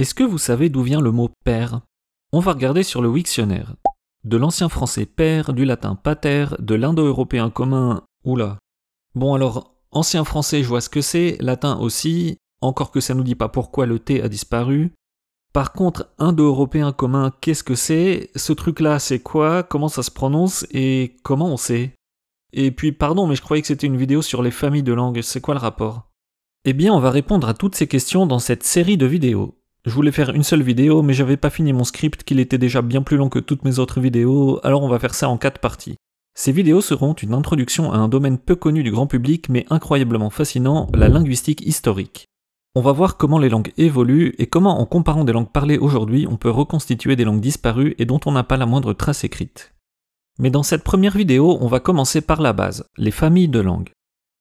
Est-ce que vous savez d'où vient le mot père On va regarder sur le Wiktionnaire. De l'ancien français père, du latin pater, de l'indo-européen commun. Oula. Bon alors, ancien français, je vois ce que c'est, latin aussi, encore que ça nous dit pas pourquoi le T a disparu. Par contre, indo-européen commun, qu'est-ce que c'est Ce truc-là, c'est quoi Comment ça se prononce Et comment on sait Et puis, pardon, mais je croyais que c'était une vidéo sur les familles de langues, c'est quoi le rapport Eh bien, on va répondre à toutes ces questions dans cette série de vidéos. Je voulais faire une seule vidéo, mais j'avais pas fini mon script qu'il était déjà bien plus long que toutes mes autres vidéos, alors on va faire ça en quatre parties. Ces vidéos seront une introduction à un domaine peu connu du grand public mais incroyablement fascinant, la linguistique historique. On va voir comment les langues évoluent et comment en comparant des langues parlées aujourd'hui, on peut reconstituer des langues disparues et dont on n'a pas la moindre trace écrite. Mais dans cette première vidéo, on va commencer par la base, les familles de langues.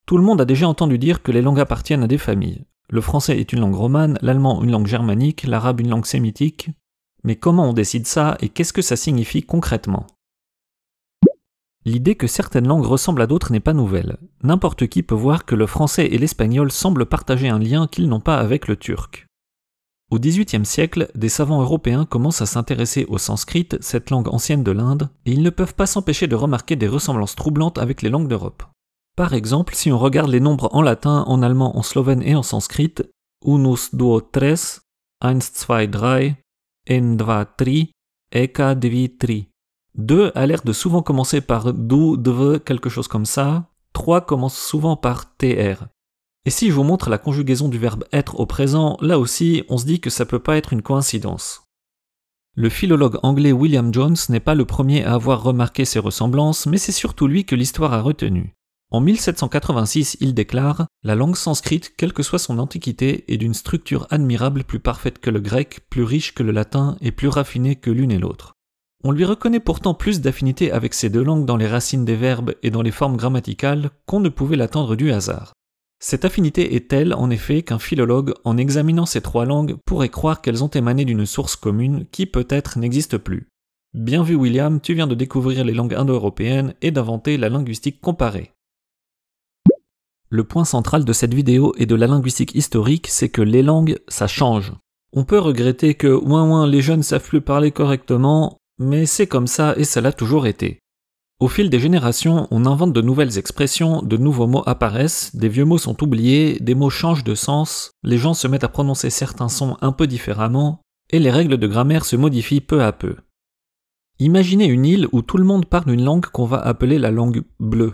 Tout le monde a déjà entendu dire que les langues appartiennent à des familles. Le français est une langue romane, l'allemand une langue germanique, l'arabe une langue sémitique. Mais comment on décide ça et qu'est-ce que ça signifie concrètement L'idée que certaines langues ressemblent à d'autres n'est pas nouvelle. N'importe qui peut voir que le français et l'espagnol semblent partager un lien qu'ils n'ont pas avec le turc. Au XVIIIe siècle, des savants européens commencent à s'intéresser au sanskrit, cette langue ancienne de l'Inde, et ils ne peuvent pas s'empêcher de remarquer des ressemblances troublantes avec les langues d'Europe. Par exemple, si on regarde les nombres en latin, en allemand, en slovène et en sanskrit, unus, duo, tres, eins, zwei, drei, en, dva, tri, eka, dvi, tri. 2 a l'air de souvent commencer par du, dv, quelque chose comme ça. 3 commence souvent par tr. Et si je vous montre la conjugaison du verbe être au présent, là aussi, on se dit que ça peut pas être une coïncidence. Le philologue anglais William Jones n'est pas le premier à avoir remarqué ces ressemblances, mais c'est surtout lui que l'histoire a retenu. En 1786, il déclare La langue sanscrite, quelle que soit son antiquité, est d'une structure admirable, plus parfaite que le grec, plus riche que le latin et plus raffinée que l'une et l'autre. On lui reconnaît pourtant plus d'affinité avec ces deux langues dans les racines des verbes et dans les formes grammaticales qu'on ne pouvait l'attendre du hasard. Cette affinité est telle, en effet, qu'un philologue, en examinant ces trois langues, pourrait croire qu'elles ont émané d'une source commune qui peut-être n'existe plus. Bien vu William, tu viens de découvrir les langues indo-européennes et d'inventer la linguistique comparée. Le point central de cette vidéo et de la linguistique historique, c'est que les langues, ça change. On peut regretter que ouin ouin les jeunes savent plus parler correctement, mais c'est comme ça et ça l'a toujours été. Au fil des générations, on invente de nouvelles expressions, de nouveaux mots apparaissent, des vieux mots sont oubliés, des mots changent de sens, les gens se mettent à prononcer certains sons un peu différemment, et les règles de grammaire se modifient peu à peu. Imaginez une île où tout le monde parle une langue qu'on va appeler la langue bleue.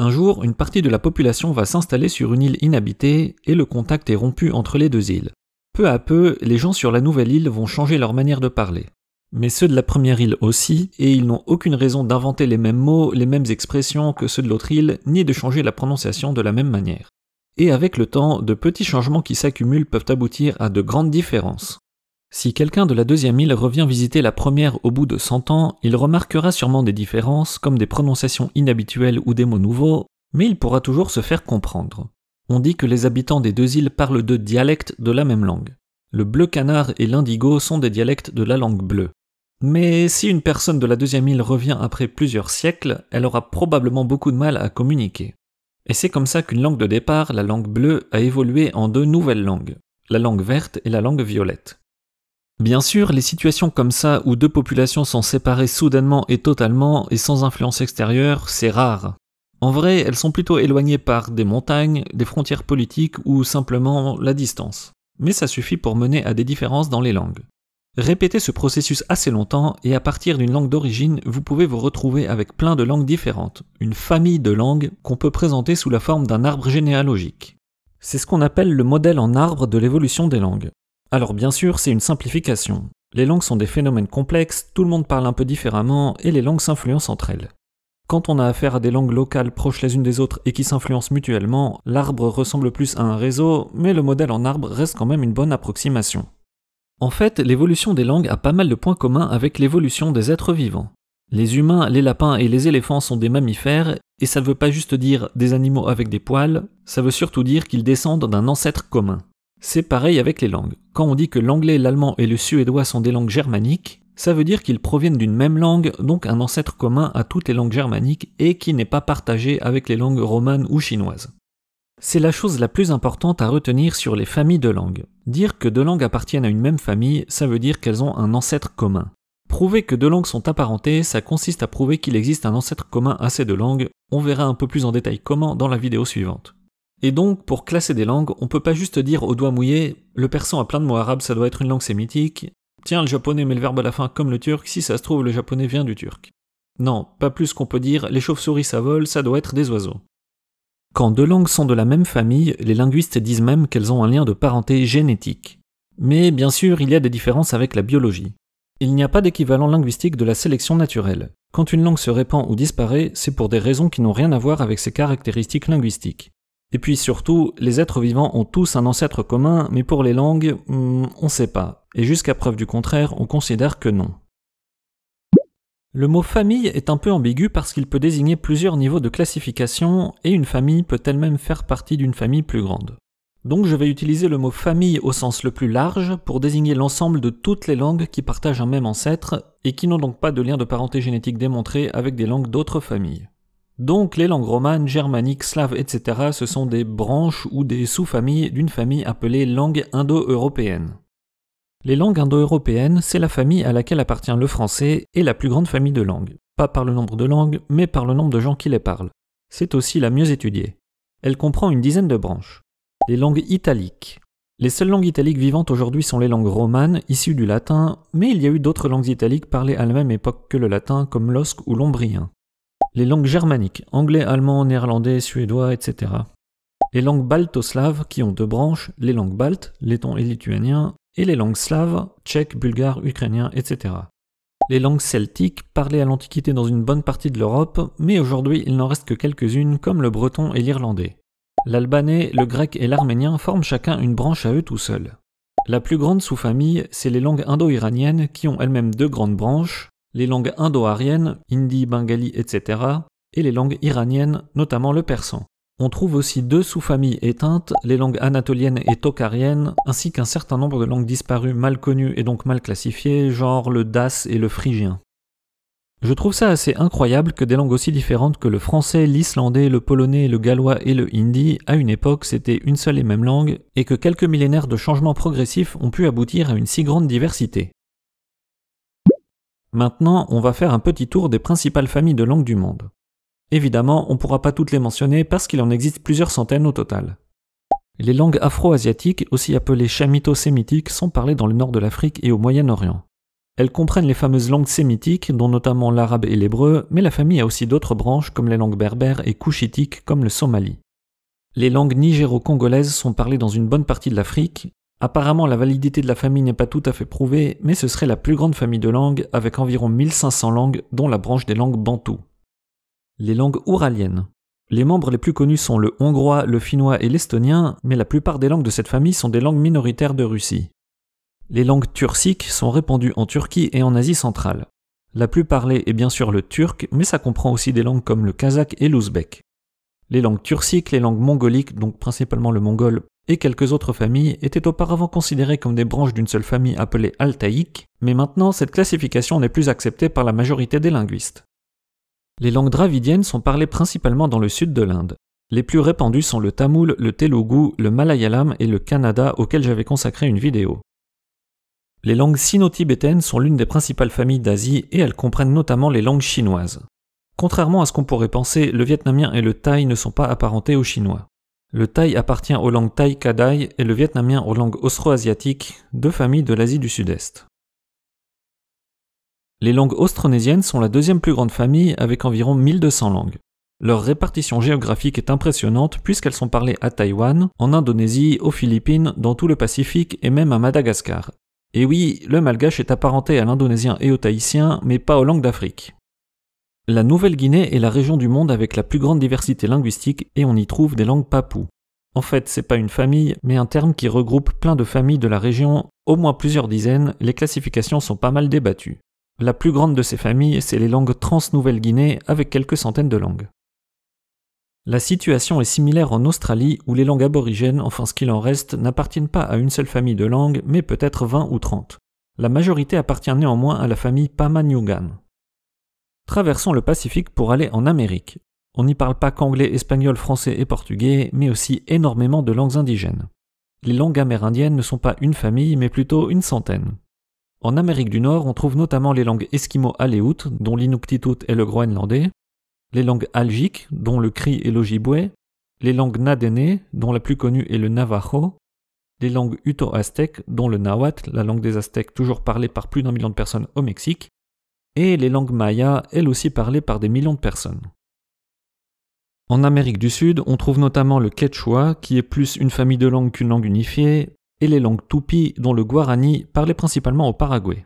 Un jour, une partie de la population va s'installer sur une île inhabitée et le contact est rompu entre les deux îles. Peu à peu, les gens sur la nouvelle île vont changer leur manière de parler. Mais ceux de la première île aussi, et ils n'ont aucune raison d'inventer les mêmes mots, les mêmes expressions que ceux de l'autre île, ni de changer la prononciation de la même manière. Et avec le temps, de petits changements qui s'accumulent peuvent aboutir à de grandes différences. Si quelqu'un de la deuxième île revient visiter la première au bout de 100 ans, il remarquera sûrement des différences, comme des prononciations inhabituelles ou des mots nouveaux, mais il pourra toujours se faire comprendre. On dit que les habitants des deux îles parlent deux dialectes de la même langue. Le bleu canard et l'indigo sont des dialectes de la langue bleue. Mais si une personne de la deuxième île revient après plusieurs siècles, elle aura probablement beaucoup de mal à communiquer. Et c'est comme ça qu'une langue de départ, la langue bleue, a évolué en deux nouvelles langues, la langue verte et la langue violette. Bien sûr, les situations comme ça où deux populations sont séparées soudainement et totalement et sans influence extérieure, c'est rare. En vrai, elles sont plutôt éloignées par des montagnes, des frontières politiques ou simplement la distance. Mais ça suffit pour mener à des différences dans les langues. Répétez ce processus assez longtemps et à partir d'une langue d'origine, vous pouvez vous retrouver avec plein de langues différentes, une famille de langues qu'on peut présenter sous la forme d'un arbre généalogique. C'est ce qu'on appelle le modèle en arbre de l'évolution des langues. Alors bien sûr, c'est une simplification. Les langues sont des phénomènes complexes, tout le monde parle un peu différemment, et les langues s'influencent entre elles. Quand on a affaire à des langues locales proches les unes des autres et qui s'influencent mutuellement, l'arbre ressemble plus à un réseau, mais le modèle en arbre reste quand même une bonne approximation. En fait, l'évolution des langues a pas mal de points communs avec l'évolution des êtres vivants. Les humains, les lapins et les éléphants sont des mammifères, et ça ne veut pas juste dire des animaux avec des poils, ça veut surtout dire qu'ils descendent d'un ancêtre commun. C'est pareil avec les langues. Quand on dit que l'anglais, l'allemand et le suédois sont des langues germaniques, ça veut dire qu'ils proviennent d'une même langue, donc un ancêtre commun à toutes les langues germaniques et qui n'est pas partagé avec les langues romanes ou chinoises. C'est la chose la plus importante à retenir sur les familles de langues. Dire que deux langues appartiennent à une même famille, ça veut dire qu'elles ont un ancêtre commun. Prouver que deux langues sont apparentées, ça consiste à prouver qu'il existe un ancêtre commun à ces deux langues, on verra un peu plus en détail comment dans la vidéo suivante. Et donc, pour classer des langues, on peut pas juste dire au doigt mouillé le persan a plein de mots arabes, ça doit être une langue sémitique. Tiens, le japonais met le verbe à la fin comme le turc, si ça se trouve, le japonais vient du turc. Non, pas plus qu'on peut dire les chauves-souris ça vole, ça doit être des oiseaux. Quand deux langues sont de la même famille, les linguistes disent même qu'elles ont un lien de parenté génétique. Mais bien sûr, il y a des différences avec la biologie. Il n'y a pas d'équivalent linguistique de la sélection naturelle. Quand une langue se répand ou disparaît, c'est pour des raisons qui n'ont rien à voir avec ses caractéristiques linguistiques. Et puis surtout, les êtres vivants ont tous un ancêtre commun, mais pour les langues, hmm, on ne sait pas. Et jusqu'à preuve du contraire, on considère que non. Le mot famille est un peu ambigu parce qu'il peut désigner plusieurs niveaux de classification et une famille peut elle-même faire partie d'une famille plus grande. Donc je vais utiliser le mot famille au sens le plus large pour désigner l'ensemble de toutes les langues qui partagent un même ancêtre et qui n'ont donc pas de lien de parenté génétique démontré avec des langues d'autres familles. Donc les langues romanes, germaniques, slaves, etc. ce sont des branches ou des sous-familles d'une famille appelée langue indo-européenne. Les langues indo-européennes, c'est la famille à laquelle appartient le français et la plus grande famille de langues, pas par le nombre de langues, mais par le nombre de gens qui les parlent. C'est aussi la mieux étudiée. Elle comprend une dizaine de branches. Les langues italiques. Les seules langues italiques vivantes aujourd'hui sont les langues romanes, issues du latin, mais il y a eu d'autres langues italiques parlées à la même époque que le latin, comme l'osque ou l'ombrien les langues germaniques, anglais, allemand, néerlandais, suédois, etc. Les langues balto-slaves, qui ont deux branches, les langues baltes, letton et lituanien, et les langues slaves, tchèques, bulgares, ukrainiens, etc. Les langues celtiques, parlées à l'Antiquité dans une bonne partie de l'Europe, mais aujourd'hui il n'en reste que quelques-unes comme le breton et l'irlandais. L'albanais, le grec et l'arménien forment chacun une branche à eux tout seuls. La plus grande sous-famille, c'est les langues indo-iraniennes qui ont elles-mêmes deux grandes branches, les langues indo ariennes hindi, bengali, etc., et les langues iraniennes, notamment le persan. On trouve aussi deux sous-familles éteintes, les langues anatoliennes et tocariennes, ainsi qu'un certain nombre de langues disparues mal connues et donc mal classifiées, genre le das et le phrygien. Je trouve ça assez incroyable que des langues aussi différentes que le français, l'islandais, le polonais, le gallois et le hindi, à une époque c'était une seule et même langue, et que quelques millénaires de changements progressifs ont pu aboutir à une si grande diversité. Maintenant, on va faire un petit tour des principales familles de langues du monde. Évidemment, on ne pourra pas toutes les mentionner parce qu'il en existe plusieurs centaines au total. Les langues afro-asiatiques, aussi appelées chamito-sémitiques, sont parlées dans le nord de l'Afrique et au Moyen-Orient. Elles comprennent les fameuses langues sémitiques, dont notamment l'arabe et l'hébreu, mais la famille a aussi d'autres branches comme les langues berbères et couchitiques comme le somali. Les langues nigéro-congolaises sont parlées dans une bonne partie de l'Afrique, Apparemment, la validité de la famille n'est pas tout à fait prouvée, mais ce serait la plus grande famille de langues, avec environ 1500 langues, dont la branche des langues bantoues. Les langues ouraliennes. Les membres les plus connus sont le hongrois, le finnois et l'estonien, mais la plupart des langues de cette famille sont des langues minoritaires de Russie. Les langues turciques sont répandues en Turquie et en Asie centrale. La plus parlée est bien sûr le turc, mais ça comprend aussi des langues comme le kazakh et l'ouzbek. Les langues turciques, les langues mongoliques, donc principalement le mongol, et quelques autres familles étaient auparavant considérées comme des branches d'une seule famille appelée altaïque, mais maintenant cette classification n'est plus acceptée par la majorité des linguistes. Les langues dravidiennes sont parlées principalement dans le sud de l'Inde. Les plus répandues sont le tamoul, le telugu, le malayalam et le kannada auxquels j'avais consacré une vidéo. Les langues sino-tibétaines sont l'une des principales familles d'Asie et elles comprennent notamment les langues chinoises. Contrairement à ce qu'on pourrait penser, le vietnamien et le thaï ne sont pas apparentés aux chinois. Le thaï appartient aux langues thaï kadai et le vietnamien aux langues austro-asiatiques, deux familles de l'Asie du Sud-Est. Les langues austronésiennes sont la deuxième plus grande famille avec environ 1200 langues. Leur répartition géographique est impressionnante puisqu'elles sont parlées à Taïwan, en Indonésie, aux Philippines, dans tout le Pacifique et même à Madagascar. Et oui, le malgache est apparenté à l'indonésien et au tahitien, mais pas aux langues d'Afrique. La Nouvelle-Guinée est la région du monde avec la plus grande diversité linguistique et on y trouve des langues papoues. En fait, c'est pas une famille, mais un terme qui regroupe plein de familles de la région, au moins plusieurs dizaines, les classifications sont pas mal débattues. La plus grande de ces familles, c'est les langues trans-Nouvelle-Guinée avec quelques centaines de langues. La situation est similaire en Australie où les langues aborigènes, enfin ce qu'il en reste, n'appartiennent pas à une seule famille de langues, mais peut-être 20 ou 30. La majorité appartient néanmoins à la famille Pama-Nyungan. Traversons le Pacifique pour aller en Amérique. On n'y parle pas qu'anglais, espagnol, français et portugais, mais aussi énormément de langues indigènes. Les langues amérindiennes ne sont pas une famille, mais plutôt une centaine. En Amérique du Nord, on trouve notamment les langues eskimo aléoutes dont l'inuktitut et le groenlandais, les langues algiques, dont le cri est l'ojibwe, les langues nadénées, dont la plus connue est le navajo, les langues uto-aztèques, dont le nahuatl, la langue des aztèques toujours parlée par plus d'un million de personnes au Mexique, et les langues mayas, elles aussi parlées par des millions de personnes. En Amérique du Sud, on trouve notamment le quechua, qui est plus une famille de langues qu'une langue unifiée, et les langues tupi, dont le guarani, parlé principalement au Paraguay.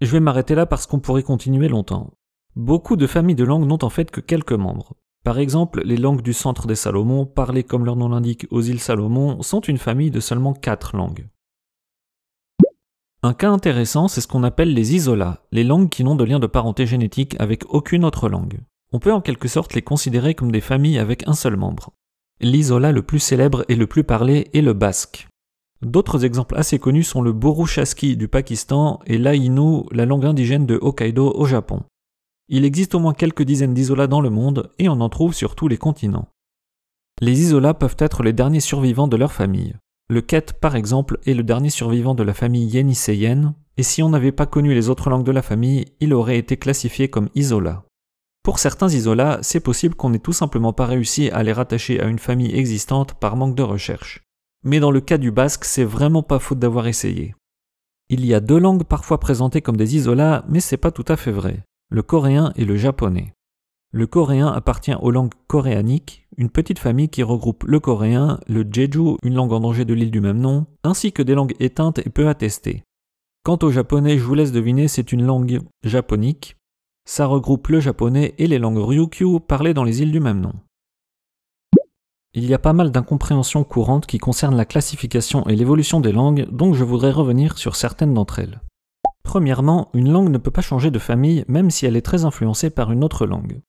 Je vais m'arrêter là parce qu'on pourrait continuer longtemps. Beaucoup de familles de langues n'ont en fait que quelques membres. Par exemple, les langues du centre des Salomon, parlées comme leur nom l'indique aux îles Salomon, sont une famille de seulement quatre langues. Un cas intéressant, c'est ce qu'on appelle les isolats, les langues qui n'ont de lien de parenté génétique avec aucune autre langue. On peut en quelque sorte les considérer comme des familles avec un seul membre. L'isola le plus célèbre et le plus parlé est le basque. D'autres exemples assez connus sont le Burushaski du Pakistan et l'ainu, la langue indigène de Hokkaido au Japon. Il existe au moins quelques dizaines d'isolats dans le monde et on en trouve sur tous les continents. Les isolats peuvent être les derniers survivants de leur famille. Le Ket, par exemple, est le dernier survivant de la famille Yeniseyen, et si on n'avait pas connu les autres langues de la famille, il aurait été classifié comme isola. Pour certains isolas, c'est possible qu'on n'ait tout simplement pas réussi à les rattacher à une famille existante par manque de recherche. Mais dans le cas du basque, c'est vraiment pas faute d'avoir essayé. Il y a deux langues parfois présentées comme des isolas, mais c'est pas tout à fait vrai. Le coréen et le japonais. Le coréen appartient aux langues coréaniques, une petite famille qui regroupe le coréen, le jeju, une langue en danger de l'île du même nom, ainsi que des langues éteintes et peu attestées. Quant au japonais, je vous laisse deviner, c'est une langue japonique. Ça regroupe le japonais et les langues ryukyu parlées dans les îles du même nom. Il y a pas mal d'incompréhensions courantes qui concernent la classification et l'évolution des langues, donc je voudrais revenir sur certaines d'entre elles. Premièrement, une langue ne peut pas changer de famille même si elle est très influencée par une autre langue.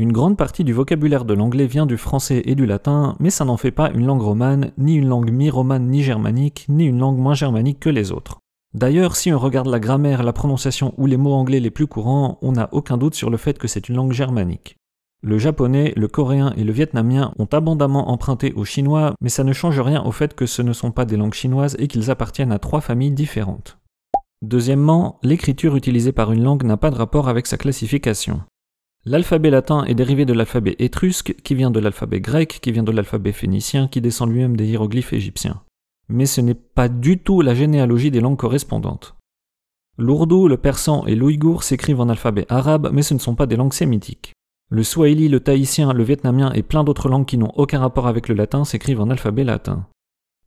Une grande partie du vocabulaire de l'anglais vient du français et du latin, mais ça n'en fait pas une langue romane, ni une langue mi-romane ni germanique, ni une langue moins germanique que les autres. D'ailleurs, si on regarde la grammaire, la prononciation ou les mots anglais les plus courants, on n'a aucun doute sur le fait que c'est une langue germanique. Le japonais, le coréen et le vietnamien ont abondamment emprunté au chinois, mais ça ne change rien au fait que ce ne sont pas des langues chinoises et qu'ils appartiennent à trois familles différentes. Deuxièmement, l'écriture utilisée par une langue n'a pas de rapport avec sa classification. L'alphabet latin est dérivé de l'alphabet étrusque, qui vient de l'alphabet grec, qui vient de l'alphabet phénicien, qui descend lui-même des hiéroglyphes égyptiens. Mais ce n'est pas du tout la généalogie des langues correspondantes. L'ourdou, le persan et l'ouïghour s'écrivent en alphabet arabe, mais ce ne sont pas des langues sémitiques. Le swahili, le tahitien, le vietnamien et plein d'autres langues qui n'ont aucun rapport avec le latin s'écrivent en alphabet latin.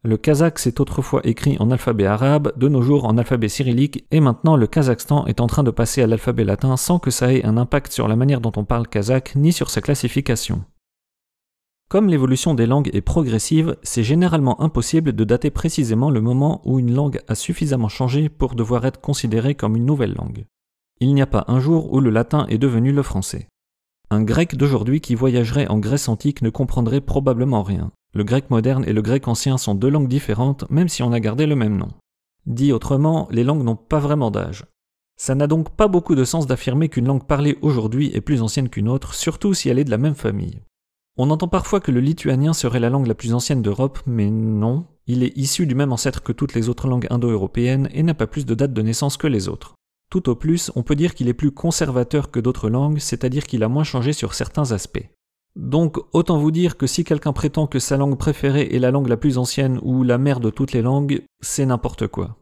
Le kazakh s'est autrefois écrit en alphabet arabe, de nos jours en alphabet cyrillique, et maintenant le Kazakhstan est en train de passer à l'alphabet latin sans que ça ait un impact sur la manière dont on parle kazakh ni sur sa classification. Comme l'évolution des langues est progressive, c'est généralement impossible de dater précisément le moment où une langue a suffisamment changé pour devoir être considérée comme une nouvelle langue. Il n'y a pas un jour où le latin est devenu le français. Un grec d'aujourd'hui qui voyagerait en Grèce antique ne comprendrait probablement rien. Le grec moderne et le grec ancien sont deux langues différentes, même si on a gardé le même nom. Dit autrement, les langues n'ont pas vraiment d'âge. Ça n'a donc pas beaucoup de sens d'affirmer qu'une langue parlée aujourd'hui est plus ancienne qu'une autre, surtout si elle est de la même famille. On entend parfois que le lituanien serait la langue la plus ancienne d'Europe, mais non, il est issu du même ancêtre que toutes les autres langues indo-européennes et n'a pas plus de date de naissance que les autres. Tout au plus, on peut dire qu'il est plus conservateur que d'autres langues, c'est-à-dire qu'il a moins changé sur certains aspects. Donc autant vous dire que si quelqu'un prétend que sa langue préférée est la langue la plus ancienne ou la mère de toutes les langues, c'est n'importe quoi.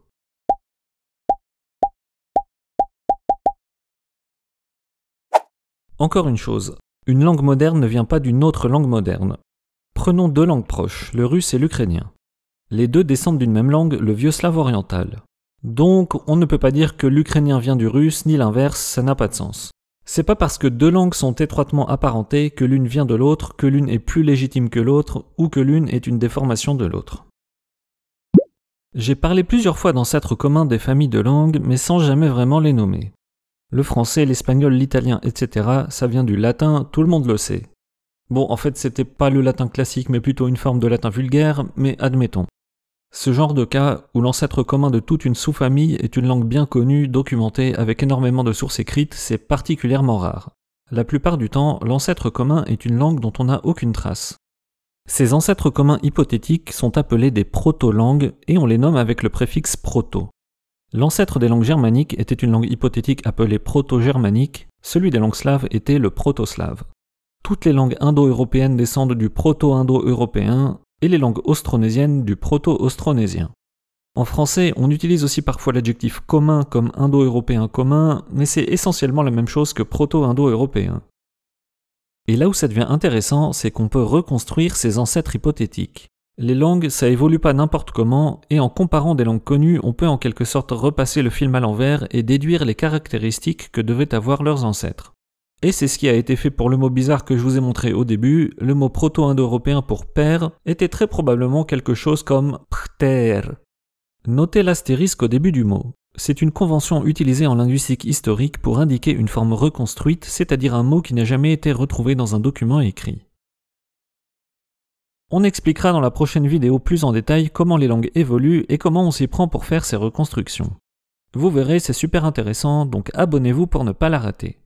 Encore une chose, une langue moderne ne vient pas d'une autre langue moderne. Prenons deux langues proches, le russe et l'ukrainien. Les deux descendent d'une même langue, le vieux slave oriental. Donc on ne peut pas dire que l'ukrainien vient du russe, ni l'inverse, ça n'a pas de sens. C'est pas parce que deux langues sont étroitement apparentées que l'une vient de l'autre, que l'une est plus légitime que l'autre, ou que l'une est une déformation de l'autre. J'ai parlé plusieurs fois d'ancêtres communs des familles de langues, mais sans jamais vraiment les nommer. Le français, l'espagnol, l'italien, etc., ça vient du latin, tout le monde le sait. Bon, en fait, c'était pas le latin classique, mais plutôt une forme de latin vulgaire, mais admettons. Ce genre de cas où l'ancêtre commun de toute une sous-famille est une langue bien connue, documentée, avec énormément de sources écrites, c'est particulièrement rare. La plupart du temps, l'ancêtre commun est une langue dont on n'a aucune trace. Ces ancêtres communs hypothétiques sont appelés des proto-langues et on les nomme avec le préfixe proto. L'ancêtre des langues germaniques était une langue hypothétique appelée proto-germanique, celui des langues slaves était le proto-slave. Toutes les langues indo-européennes descendent du proto-indo-européen, et les langues austronésiennes du proto-austronésien. En français, on utilise aussi parfois l'adjectif commun comme indo-européen commun, mais c'est essentiellement la même chose que proto-indo-européen. Et là où ça devient intéressant, c'est qu'on peut reconstruire ces ancêtres hypothétiques. Les langues, ça évolue pas n'importe comment, et en comparant des langues connues, on peut en quelque sorte repasser le film à l'envers et déduire les caractéristiques que devaient avoir leurs ancêtres. Et c'est ce qui a été fait pour le mot bizarre que je vous ai montré au début. Le mot proto-indo-européen pour père était très probablement quelque chose comme pter. Notez l'astérisque au début du mot. C'est une convention utilisée en linguistique historique pour indiquer une forme reconstruite, c'est-à-dire un mot qui n'a jamais été retrouvé dans un document écrit. On expliquera dans la prochaine vidéo plus en détail comment les langues évoluent et comment on s'y prend pour faire ces reconstructions. Vous verrez, c'est super intéressant, donc abonnez-vous pour ne pas la rater.